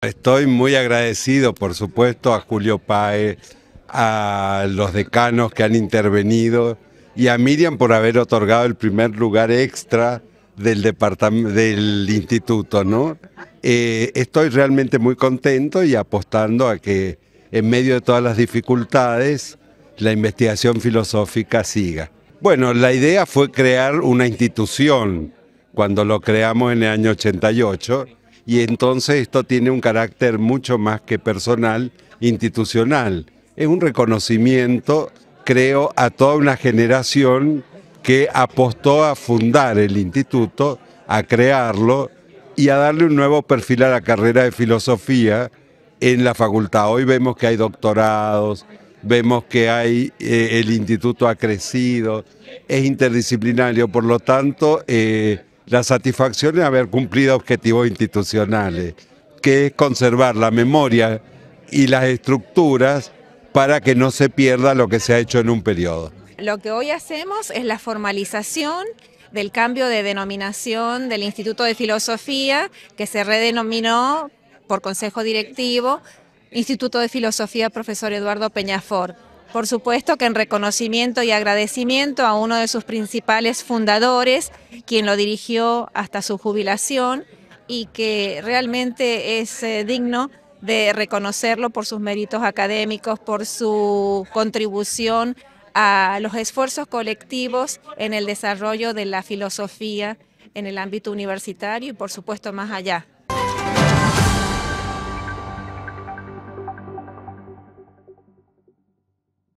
Estoy muy agradecido, por supuesto, a Julio Paez, a los decanos que han intervenido y a Miriam por haber otorgado el primer lugar extra del, del instituto. Eh, estoy realmente muy contento y apostando a que en medio de todas las dificultades la investigación filosófica siga. Bueno, la idea fue crear una institución cuando lo creamos en el año 88 y entonces esto tiene un carácter mucho más que personal, institucional. Es un reconocimiento, creo, a toda una generación que apostó a fundar el instituto, a crearlo y a darle un nuevo perfil a la carrera de filosofía en la facultad. Hoy vemos que hay doctorados, vemos que hay, eh, el instituto ha crecido, es interdisciplinario, por lo tanto, eh, la satisfacción de haber cumplido objetivos institucionales, que es conservar la memoria y las estructuras para que no se pierda lo que se ha hecho en un periodo. Lo que hoy hacemos es la formalización del cambio de denominación del Instituto de Filosofía, que se redenominó por Consejo Directivo Instituto de Filosofía Profesor Eduardo Peñafort. Por supuesto que en reconocimiento y agradecimiento a uno de sus principales fundadores, quien lo dirigió hasta su jubilación y que realmente es eh, digno de reconocerlo por sus méritos académicos, por su contribución a los esfuerzos colectivos en el desarrollo de la filosofía en el ámbito universitario y por supuesto más allá.